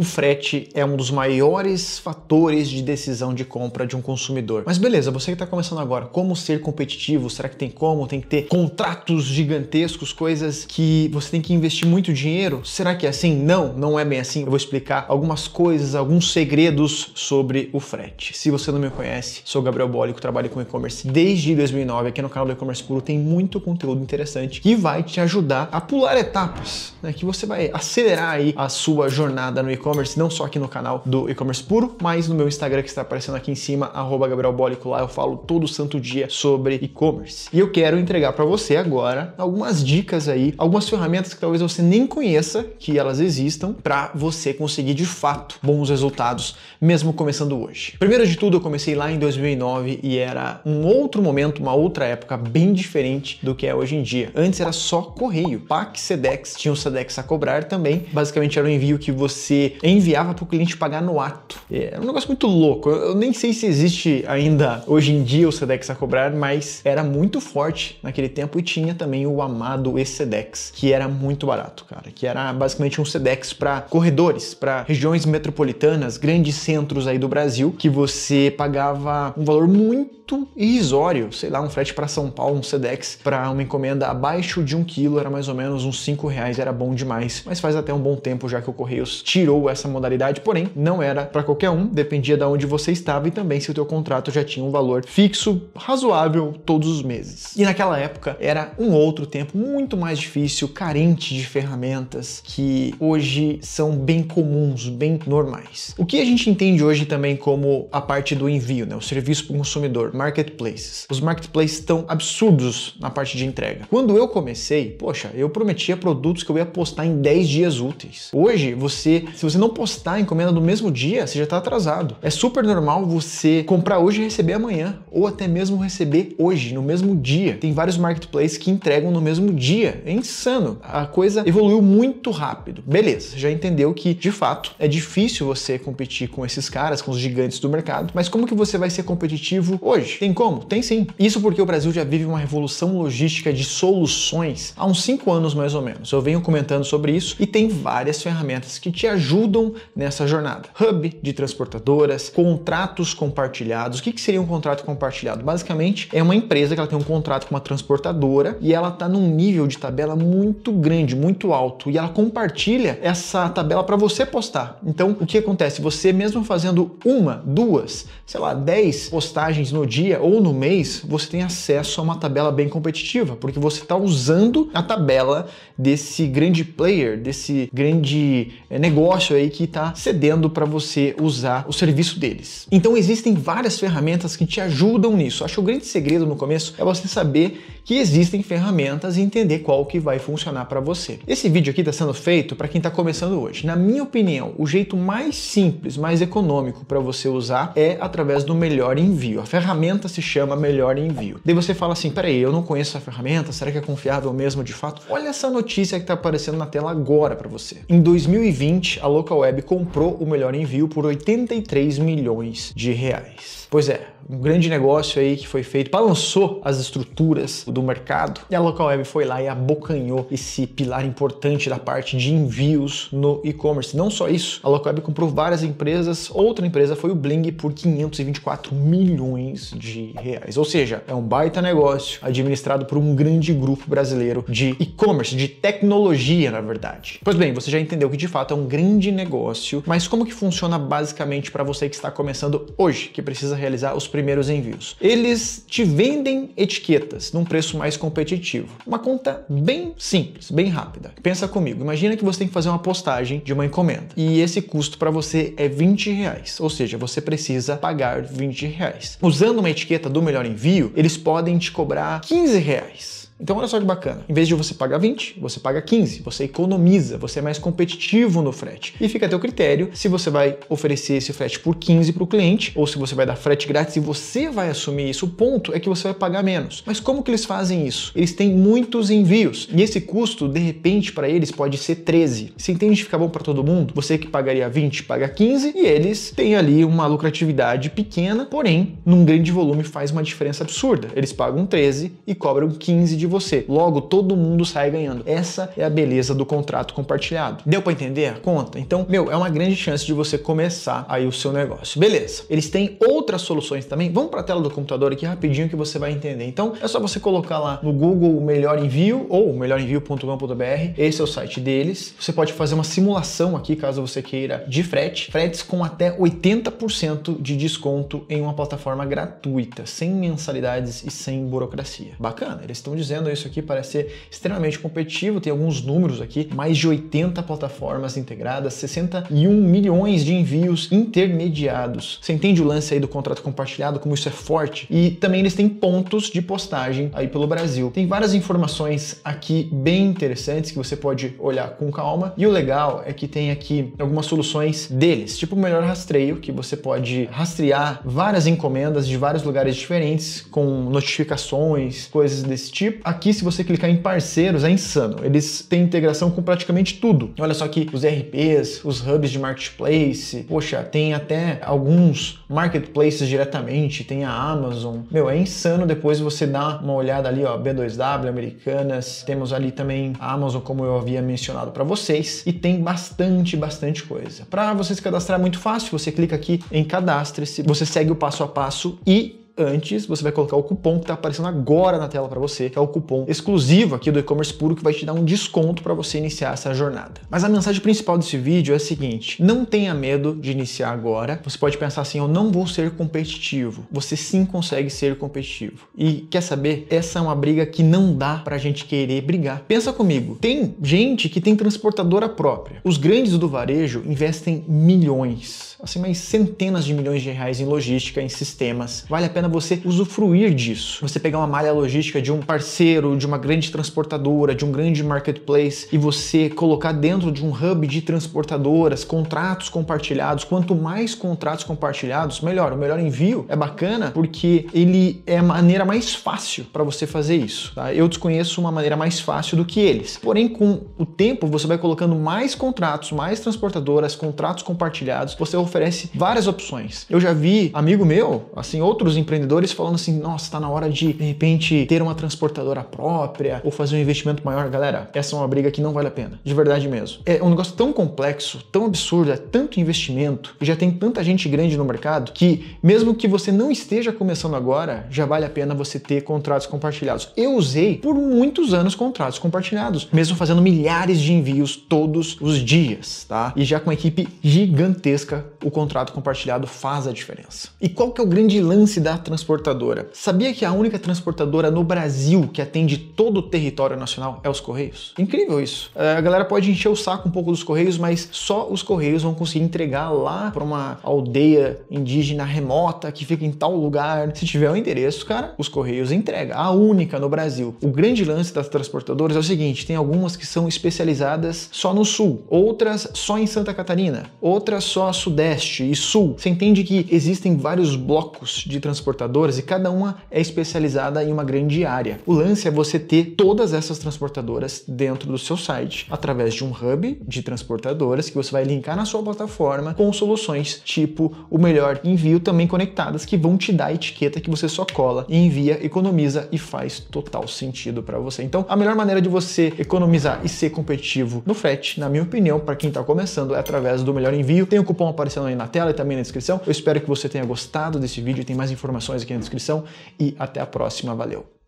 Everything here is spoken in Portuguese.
O frete é um dos maiores fatores de decisão de compra de um consumidor. Mas beleza, você que está começando agora, como ser competitivo? Será que tem como? Tem que ter contratos gigantescos, coisas que você tem que investir muito dinheiro? Será que é assim? Não, não é bem assim. Eu vou explicar algumas coisas, alguns segredos sobre o frete. Se você não me conhece, sou Gabriel Bólico, trabalho com e-commerce desde 2009. Aqui no canal do E-Commerce Puro tem muito conteúdo interessante que vai te ajudar a pular etapas, né? que você vai acelerar aí a sua jornada no e-commerce e-commerce, não só aqui no canal do e-commerce puro, mas no meu Instagram que está aparecendo aqui em cima, arroba gabrielbólico, lá eu falo todo santo dia sobre e-commerce. E eu quero entregar para você agora algumas dicas aí, algumas ferramentas que talvez você nem conheça que elas existam para você conseguir de fato bons resultados, mesmo começando hoje. Primeiro de tudo, eu comecei lá em 2009 e era um outro momento, uma outra época bem diferente do que é hoje em dia. Antes era só correio, PAC, SEDEX, tinha o SEDEX a cobrar também. Basicamente era um envio que você enviava para o cliente pagar no ato. É um negócio muito louco. Eu nem sei se existe ainda hoje em dia o Sedex a cobrar, mas era muito forte naquele tempo e tinha também o amado e-Sedex, que era muito barato, cara. Que era basicamente um Sedex para corredores, para regiões metropolitanas, grandes centros aí do Brasil, que você pagava um valor muito irrisório, sei lá, um frete para São Paulo, um Sedex para uma encomenda abaixo de um quilo era mais ou menos uns cinco reais, era bom demais. Mas faz até um bom tempo já que o Correios tirou criou essa modalidade, porém não era para qualquer um, dependia de onde você estava e também se o teu contrato já tinha um valor fixo razoável todos os meses. E naquela época era um outro tempo muito mais difícil, carente de ferramentas que hoje são bem comuns, bem normais. O que a gente entende hoje também como a parte do envio, né, o serviço para o consumidor, marketplaces. Os marketplaces estão absurdos na parte de entrega. Quando eu comecei, poxa, eu prometia produtos que eu ia postar em 10 dias úteis. Hoje, você, se você você não postar a encomenda no mesmo dia, você já está atrasado. É super normal você comprar hoje e receber amanhã, ou até mesmo receber hoje, no mesmo dia. Tem vários marketplaces que entregam no mesmo dia. É insano. A coisa evoluiu muito rápido. Beleza, já entendeu que, de fato, é difícil você competir com esses caras, com os gigantes do mercado, mas como que você vai ser competitivo hoje? Tem como? Tem sim. Isso porque o Brasil já vive uma revolução logística de soluções há uns 5 anos mais ou menos. Eu venho comentando sobre isso e tem várias ferramentas que te ajudam ajudam nessa jornada. Hub de transportadoras, contratos compartilhados. O que, que seria um contrato compartilhado? Basicamente, é uma empresa que ela tem um contrato com uma transportadora e ela está num nível de tabela muito grande, muito alto, e ela compartilha essa tabela para você postar. Então, o que acontece? Você mesmo fazendo uma, duas, sei lá, dez postagens no dia ou no mês, você tem acesso a uma tabela bem competitiva, porque você está usando a tabela desse grande player, desse grande eh, negócio negócio aí que está cedendo para você usar o serviço deles. Então existem várias ferramentas que te ajudam nisso. Acho que o grande segredo no começo é você saber que existem ferramentas e entender qual que vai funcionar para você. Esse vídeo aqui está sendo feito para quem está começando hoje. Na minha opinião, o jeito mais simples, mais econômico para você usar é através do Melhor Envio. A ferramenta se chama Melhor Envio. Daí você fala assim, peraí, eu não conheço essa ferramenta, será que é confiável mesmo de fato? Olha essa notícia que está aparecendo na tela agora para você. Em 2020, a Localweb comprou o melhor envio por 83 milhões de reais. Pois é, um grande negócio aí que foi feito, balançou as estruturas do mercado e a Localweb foi lá e abocanhou esse pilar importante da parte de envios no e-commerce. Não só isso, a Localweb comprou várias empresas, outra empresa foi o Bling por 524 milhões de reais. Ou seja, é um baita negócio administrado por um grande grupo brasileiro de e-commerce, de tecnologia, na verdade. Pois bem, você já entendeu que de fato é um grande de negócio, mas como que funciona basicamente para você que está começando hoje, que precisa realizar os primeiros envios. Eles te vendem etiquetas num preço mais competitivo. Uma conta bem simples, bem rápida. Pensa comigo, imagina que você tem que fazer uma postagem de uma encomenda e esse custo para você é 20 reais, ou seja, você precisa pagar 20 reais. Usando uma etiqueta do melhor envio, eles podem te cobrar 15 reais. Então olha só que bacana. Em vez de você pagar 20, você paga 15, você economiza, você é mais competitivo no frete. E fica a teu critério se você vai oferecer esse frete por 15 para o cliente ou se você vai dar frete grátis e você vai assumir isso. O ponto é que você vai pagar menos. Mas como que eles fazem isso? Eles têm muitos envios e esse custo de repente para eles pode ser 13. Se entende que fica bom para todo mundo, você que pagaria 20 paga 15 e eles têm ali uma lucratividade pequena, porém num grande volume faz uma diferença absurda. Eles pagam 13 e cobram 15 de você. Logo, todo mundo sai ganhando. Essa é a beleza do contrato compartilhado. Deu para entender? Conta. Então, meu, é uma grande chance de você começar aí o seu negócio. Beleza. Eles têm outras soluções também. Vamos para a tela do computador aqui rapidinho que você vai entender. Então, é só você colocar lá no Google o melhor envio ou melhorenvio.com.br. Esse é o site deles. Você pode fazer uma simulação aqui, caso você queira, de frete. Fretes com até 80% de desconto em uma plataforma gratuita, sem mensalidades e sem burocracia. Bacana. Eles estão dizendo fazendo isso aqui parece ser extremamente competitivo, tem alguns números aqui, mais de 80 plataformas integradas, 61 milhões de envios intermediados. Você entende o lance aí do contrato compartilhado, como isso é forte? E também eles têm pontos de postagem aí pelo Brasil. Tem várias informações aqui bem interessantes que você pode olhar com calma. E o legal é que tem aqui algumas soluções deles, tipo o melhor rastreio, que você pode rastrear várias encomendas de vários lugares diferentes com notificações, coisas desse tipo Aqui, se você clicar em parceiros, é insano. Eles têm integração com praticamente tudo. Olha só aqui os RPs, os hubs de marketplace, poxa, tem até alguns marketplaces diretamente, tem a Amazon. Meu, é insano depois você dar uma olhada ali, ó, B2W, Americanas, temos ali também a Amazon, como eu havia mencionado para vocês, e tem bastante, bastante coisa. Para você se cadastrar é muito fácil, você clica aqui em cadastre-se, você segue o passo a passo e antes, você vai colocar o cupom que está aparecendo agora na tela para você, que é o cupom exclusivo aqui do e-commerce puro que vai te dar um desconto para você iniciar essa jornada. Mas a mensagem principal desse vídeo é a seguinte: não tenha medo de iniciar agora. Você pode pensar assim, eu não vou ser competitivo. Você sim consegue ser competitivo. E quer saber? Essa é uma briga que não dá para a gente querer brigar. Pensa comigo, tem gente que tem transportadora própria. Os grandes do varejo investem milhões assim mais centenas de milhões de reais em logística, em sistemas. Vale a pena você usufruir disso. Você pegar uma malha logística de um parceiro, de uma grande transportadora, de um grande marketplace e você colocar dentro de um hub de transportadoras, contratos compartilhados. Quanto mais contratos compartilhados, melhor. O melhor envio é bacana porque ele é a maneira mais fácil para você fazer isso. Tá? Eu desconheço uma maneira mais fácil do que eles. Porém, com o tempo, você vai colocando mais contratos, mais transportadoras, contratos compartilhados, você oferece várias opções. Eu já vi amigo meu, assim, outros empreendedores falando assim: nossa, tá na hora de, de repente, ter uma transportadora própria ou fazer um investimento maior. Galera, essa é uma briga que não vale a pena. De verdade mesmo. É um negócio tão complexo, tão absurdo, é tanto investimento, já tem tanta gente grande no mercado que, mesmo que você não esteja começando agora, já vale a pena você ter contratos compartilhados. Eu usei por muitos anos contratos compartilhados, mesmo fazendo milhares de envios todos os dias, tá? E já com uma equipe gigantesca o contrato compartilhado faz a diferença. E qual que é o grande lance da transportadora? Sabia que a única transportadora no Brasil que atende todo o território nacional é os Correios? Incrível isso. É, a galera pode encher o saco um pouco dos Correios, mas só os Correios vão conseguir entregar lá para uma aldeia indígena remota que fica em tal lugar. Se tiver o um endereço, cara, os Correios entrega. A única no Brasil. O grande lance das transportadoras é o seguinte: tem algumas que são especializadas só no sul, outras só em Santa Catarina, outras só a sudeste Oeste e Sul, você entende que existem vários blocos de transportadoras e cada uma é especializada em uma grande área. O lance é você ter todas essas transportadoras dentro do seu site, através de um hub de transportadoras que você vai linkar na sua plataforma com soluções tipo o melhor envio também conectadas que vão te dar a etiqueta que você só cola e envia, economiza e faz total sentido para você. Então, a melhor maneira de você economizar e ser competitivo no frete, na minha opinião, para quem está começando, é através do melhor envio. Tem o cupom aparecendo aí na tela e também na descrição. Eu espero que você tenha gostado desse vídeo, tem mais informações aqui na descrição e até a próxima, valeu!